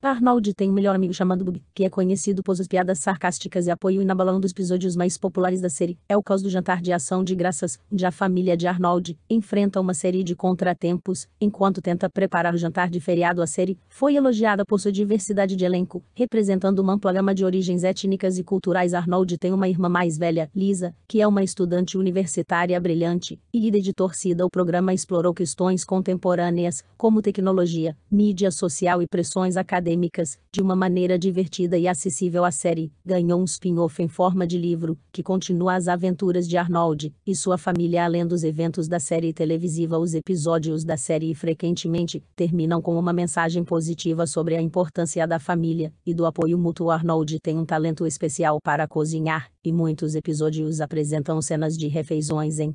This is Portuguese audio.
Arnold tem um melhor amigo chamado Bug, que é conhecido por suas piadas sarcásticas e apoio inabalável. Um dos episódios mais populares da série é o caso do jantar de ação de graças, onde a família de Arnold enfrenta uma série de contratempos enquanto tenta preparar o jantar de feriado. A série foi elogiada por sua diversidade de elenco, representando uma ampla gama de origens étnicas e culturais. Arnold tem uma irmã mais velha, Lisa, que é uma estudante universitária brilhante e líder de torcida. O programa explorou questões contemporâneas, como tecnologia, mídia social e pressões acadêmicas acadêmicas, de uma maneira divertida e acessível à série, ganhou um spin-off em forma de livro, que continua as aventuras de Arnold e sua família além dos eventos da série televisiva. Os episódios da série frequentemente terminam com uma mensagem positiva sobre a importância da família e do apoio mútuo. Arnold tem um talento especial para cozinhar, e muitos episódios apresentam cenas de refeições em